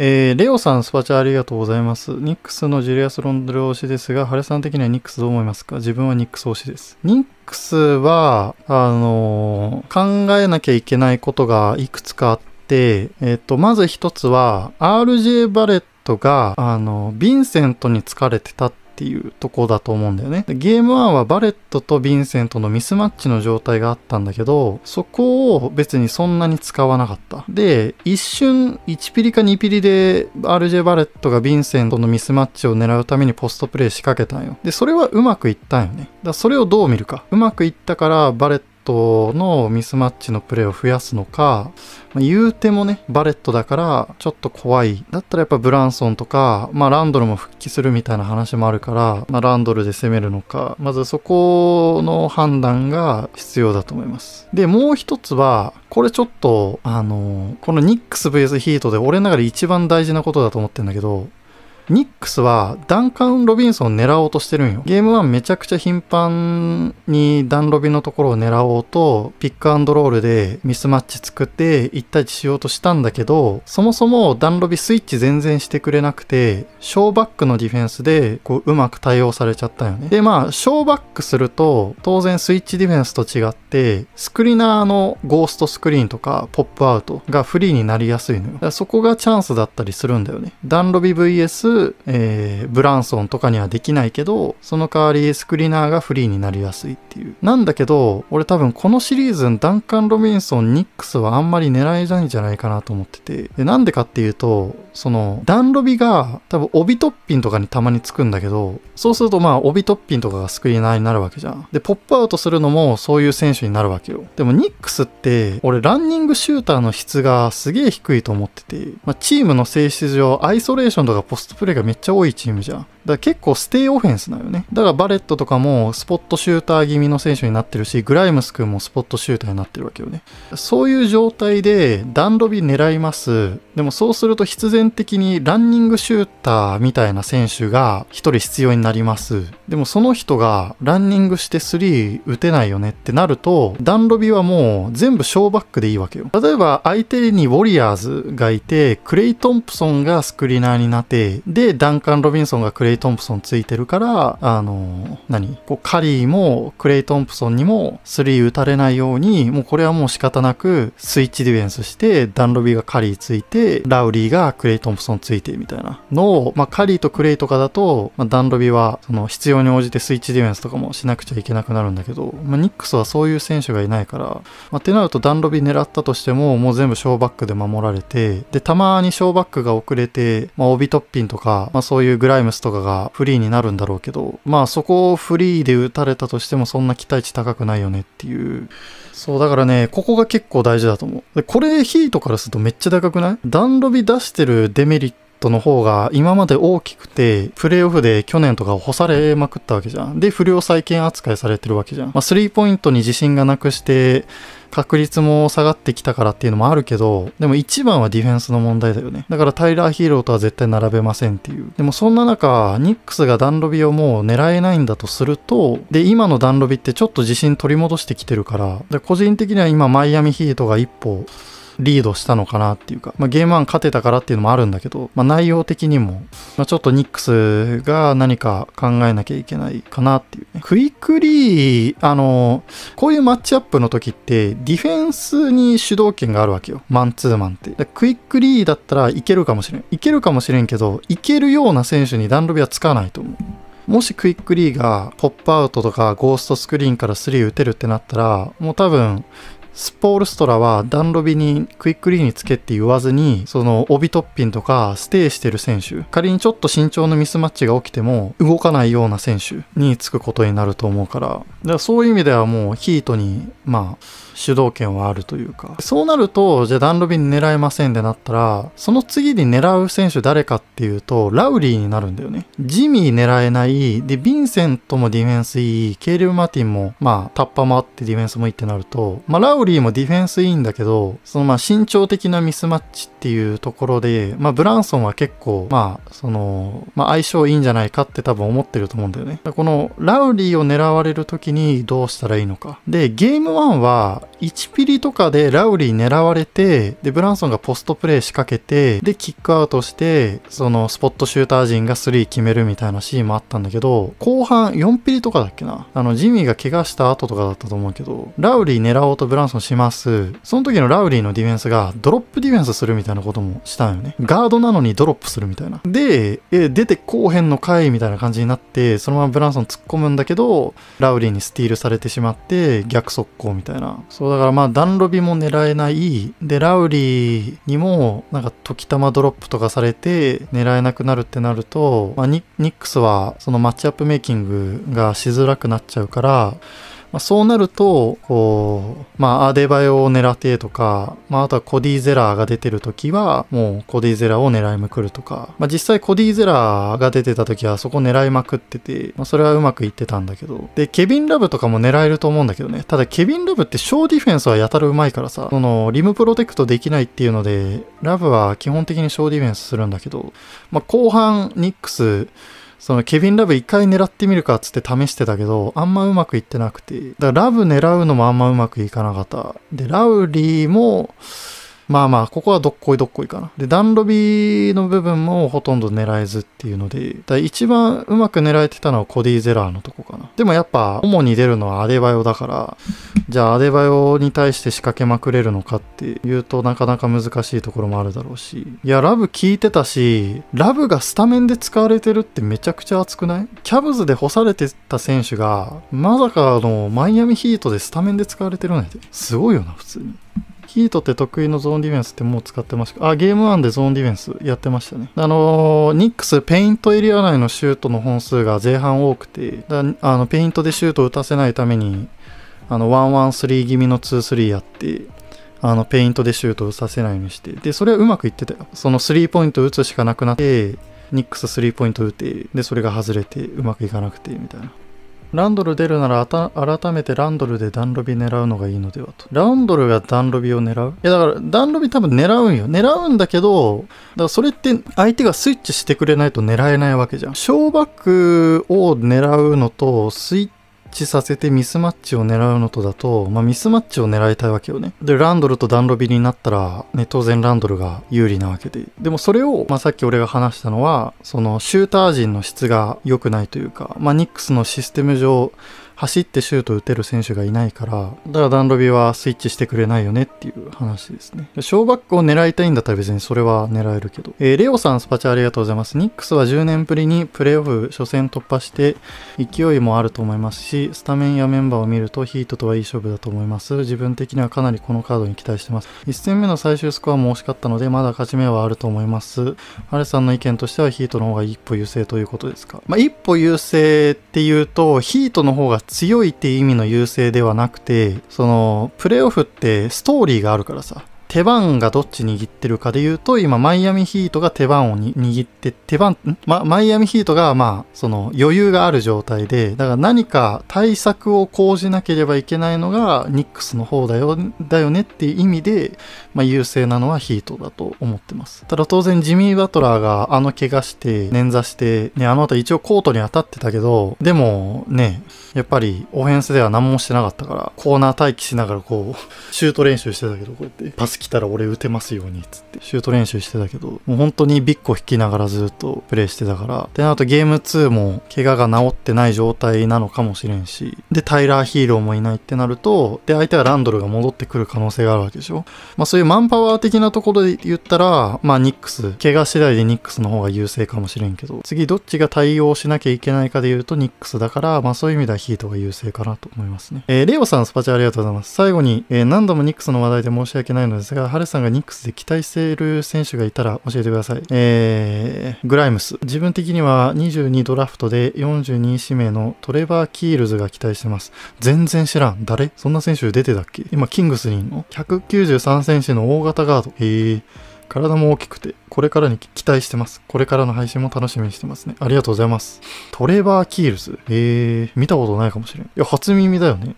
えー、レオさん、スパチャありがとうございます。ニックスのジュリアス・ロンドル推しですが、ハレさん的にはニックスどう思いますか自分はニックス推しです。ニックスは、あのー、考えなきゃいけないことがいくつかあって、えっ、ー、と、まず一つは、RJ バレットが、あの、ヴィンセントに疲れてたってっていうとこだと思うんだよね。でゲーム1はバレットとヴィンセントのミスマッチの状態があったんだけど、そこを別にそんなに使わなかった。で、一瞬1ピリか2ピリで RJ バレットがヴィンセントのミスマッチを狙うためにポストプレイ仕掛けたんよ。で、それはうまくいったんよね。だそれをどう見るか。うまくいったからバレットのミスマッチのプレーを増やすのか、まあ、言うてもね、バレットだからちょっと怖い。だったらやっぱブランソンとか、まあ、ランドルも復帰するみたいな話もあるから、まあ、ランドルで攻めるのか、まずそこの判断が必要だと思います。で、もう一つは、これちょっと、あの、このニックス VS ヒートで俺の中で一番大事なことだと思ってんだけど、ニックスはダンカン・ロビンソンを狙おうとしてるんよ。ゲーム1めちゃくちゃ頻繁にダンロビのところを狙おうと、ピックアンドロールでミスマッチ作って1対1しようとしたんだけど、そもそもダンロビスイッチ全然してくれなくて、ショーバックのディフェンスでこううまく対応されちゃったよね。で、まあ、ショーバックすると、当然スイッチディフェンスと違って、スクリナーのゴーストスクリーンとかポップアウトがフリーになりやすいのよ。だからそこがチャンスだったりするんだよね。ダンロビ VS えー、ブランソンとかにはできないけど、その代わりスクリーナーがフリーになりやすいっていう。なんだけど、俺多分このシリーズンダンカン・ロビンソン、ニックスはあんまり狙えないんじゃないかなと思ってて。で、なんでかっていうと、その、ダンロビが多分帯トッピンとかにたまにつくんだけど、そうするとまあ帯トッピンとかがスクリーナーになるわけじゃん。で、ポップアウトするのもそういう選手になるわけよ。でもニックスって、俺ランニングシューターの質がすげえ低いと思ってて、まあ、チームの性質上アイソレーションとかポストプレレーがめっちゃ多いチームじゃん。から結構ステイオフェンスなよね。だからバレットとかもスポットシューター気味の選手になってるし、グライムス君もスポットシューターになってるわけよね。そういう状態でンロビ狙います。でもそうすると必然的にランニングシューターみたいな選手が1人必要になります。でもその人がランニングして3打てないよねってなると、ンロビはもう全部ショーバックでいいわけよ。例えば相手にウォリアーズがいて、クレイ・トンプソンがスクリーナーになって、で、ダンカン・ロビンソンがクレイトンプソンついてるから、あの、何こう、カリーもクレイ・トンプソンにもスリー打たれないように、もうこれはもう仕方なくスイッチディフェンスして、ダンロビーがカリーついて、ラウリーがクレイ・トンプソンついてみたいなのを、まあ、カリーとクレイとかだと、まあ、ダンロビーは、その必要に応じてスイッチディフェンスとかもしなくちゃいけなくなるんだけど、まあ、ニックスはそういう選手がいないから、まあ、ってなるとダンロビー狙ったとしても、もう全部ショーバックで守られて、で、たまにショーバックが遅れて、まあ、オビトッピンとか、まあ、そういうグライムスとかががフリーになるんだろうけど、まあそこをフリーで打たれたとしてもそんな期待値高くないよねっていう。そう、だからね、ここが結構大事だと思う。で、これヒートからするとめっちゃ高くないンロビ出してるデメリットの方が今まで大きくて、プレーオフで去年とか干されまくったわけじゃん。で、不良再建扱いされてるわけじゃん。まあ、スリーポイントに自信がなくして、確率も下がってきたからっていうのもあるけど、でも一番はディフェンスの問題だよね。だからタイラー・ヒーローとは絶対並べませんっていう。でもそんな中、ニックスがダンロビをもう狙えないんだとすると、で、今のダンロビってちょっと自信取り戻してきてるから、で個人的には今マイアミヒートが一歩、リードしたのかなっていうか、まあ、ゲーム1勝てたからっていうのもあるんだけど、まあ、内容的にも、まあ、ちょっとニックスが何か考えなきゃいけないかなっていうね。クイックリー、あの、こういうマッチアップの時って、ディフェンスに主導権があるわけよ。マンツーマンって。クイックリーだったらいけるかもしれん。いけるかもしれんけど、いけるような選手に段ロビはつかないと思う。もしクイックリーがポップアウトとかゴーストスクリーンからスリー打てるってなったら、もう多分スポールストラはダンロビにクイックリーにつけって言わずに、その帯トッピンとかステイしてる選手、仮にちょっと身長のミスマッチが起きても動かないような選手につくことになると思うから、だからそういう意味ではもうヒートに、まあ、主導権はあるというかそうなるとじゃあダンロビン狙えませんでなったらその次に狙う選手誰かっていうとラウリーになるんだよねジミー狙えないでヴィンセントもディフェンスいいケイリブ・マティンもまあタッパもあってディフェンスもいいってなるとまあラウリーもディフェンスいいんだけどそのまあ身長的なミスマッチっていうところでまあブランソンは結構まあそのまあ相性いいんじゃないかって多分思ってると思うんだよねこのラウリーを狙われる時にどうしたらいいのかでゲーム1は1ピリとかでラウリー狙われて、で、ブランソンがポストプレイ仕掛けて、で、キックアウトして、そのスポットシューター陣が3決めるみたいなシーンもあったんだけど、後半4ピリとかだっけなあの、ジミーが怪我した後とかだったと思うけど、ラウリー狙おうとブランソンします。その時のラウリーのディフェンスがドロップディフェンスするみたいなこともしたんよね。ガードなのにドロップするみたいな。で、え、出て後編の回みたいな感じになって、そのままブランソン突っ込むんだけど、ラウリーにスティールされてしまって、逆速攻みたいな。そうだからまあダンロビも狙えないでラウリーにもなんか時たまドロップとかされて狙えなくなるってなると、まあ、ニックスはそのマッチアップメイキングがしづらくなっちゃうからまあ、そうなると、まあ、アデバヨを狙ってとか、まあ、あとはコディゼラーが出てる時は、もうコディゼラーを狙いまくるとか、まあ、実際コディゼラーが出てた時はそこ狙いまくってて、まあ、それはうまくいってたんだけど、で、ケビン・ラブとかも狙えると思うんだけどね、ただケビン・ラブって小ディフェンスはやたらうまいからさ、その、リムプロテクトできないっていうので、ラブは基本的に小ディフェンスするんだけど、まあ、後半、ニックス、そのケビン・ラブ一回狙ってみるかっつって試してたけど、あんまうまくいってなくて。だからラブ狙うのもあんまうまくいかなかった。で、ラウリーも、まあまあ、ここはどっこいどっこいかな。で、ダンロビーの部分もほとんど狙えずっていうので、一番うまく狙えてたのはコディ・ゼラーのとこかな。でもやっぱ、主に出るのはアデバヨだから、じゃあアデバヨに対して仕掛けまくれるのかっていうとなかなか難しいところもあるだろうし、いや、ラブ聞いてたし、ラブがスタメンで使われてるってめちゃくちゃ熱くないキャブズで干されてた選手が、まさかのマイアミヒートでスタメンで使われてるなんて、すごいよな、普通に。ヒートって得意のゾーンディフェンスってもう使ってましたあ、ゲーム1でゾーンディフェンスやってましたね。あのー、ニックス、ペイントエリア内のシュートの本数が前半多くて、だあのペイントでシュートを打たせないために、あの、1-1-3気味の2-3やって、あの、ペイントでシュートを打たせないようにして、で、それはうまくいってたよ。その3ポイント打つしかなくなって、ニックス3ポイント打って、で、それが外れて、うまくいかなくて、みたいな。ランドル出るなら改めてランドルでダンロビ狙うのがいいのではと。ランドルがダンロビを狙ういやだからダンロビ多分狙うんよ。狙うんだけど、だからそれって相手がスイッチしてくれないと狙えないわけじゃん。ショーバックを狙うのとスイッチチさせてミスマッチを狙うのとだと、まあ、ミスマッチを狙いたいわけよね。で、ランドルとダンロビになったら、ね、当然ランドルが有利なわけで。でもそれを、まあ、さっき俺が話したのは、そのシューター陣の質が良くないというか、まあ、ニックスのシステム上、走ってシュート打てる選手がいないから、だからダンロビはスイッチしてくれないよねっていう話ですね。小バックを狙いたいんだったら別にそれは狙えるけど。えー、レオさんスパチャありがとうございます。ニックスは10年ぶりにプレイオフ初戦突破して勢いもあると思いますし、スタメンやメンバーを見るとヒートとはいい勝負だと思います。自分的にはかなりこのカードに期待してます。1戦目の最終スコアも惜しかったので、まだ勝ち目はあると思います。ハレさんの意見としてはヒートの方が一歩優勢ということですか。まあ、一歩優勢っていうと、ヒートの方が強いっていう意味の優勢ではなくてそのプレーオフってストーリーがあるからさ手番がどっち握ってるかで言うと、今、マイアミヒートが手番を握って、手番、ま、マイアミヒートが、まあ、その余裕がある状態で、だから何か対策を講じなければいけないのが、ニックスの方だよ、だよねっていう意味で、まあ、優勢なのはヒートだと思ってます。ただ当然、ジミー・バトラーがあの怪我して、捻挫して、ね、あの後一応コートに当たってたけど、でも、ね、やっぱりオフェンスでは何もしてなかったから、コーナー待機しながらこう、シュート練習してたけど、こうやって、パス来たら俺打てますようにっつってシュート練習してたけどもう本当にビッグ引きながらずっとプレイしてたからでなるとゲーム2も怪我が治ってない状態なのかもしれんしでタイラーヒーローもいないってなるとで相手はランドルが戻ってくる可能性があるわけでしょまあそういうマンパワー的なところで言ったらまあニックス怪我次第でニックスの方が優勢かもしれんけど次どっちが対応しなきゃいけないかで言うとニックスだからまあそういう意味ではヒートが優勢かなと思いますねえー、レオさんスパチャありがとうございます最後に、えー、何度もニックスの話題で申し訳ないのですですが、ハルさんがニックスで期待している選手がいたら教えてください。えー、グライムス。自分的には22ドラフトで42指名のトレバー・キールズが期待してます。全然知らん。誰そんな選手出てたっけ今、キングスリンの ?193 選手の大型ガード。へえー。体も大きくて、これからに期待してます。これからの配信も楽しみにしてますね。ありがとうございます。トレバー・キールズ。えー、見たことないかもしれん。いや、初耳だよね。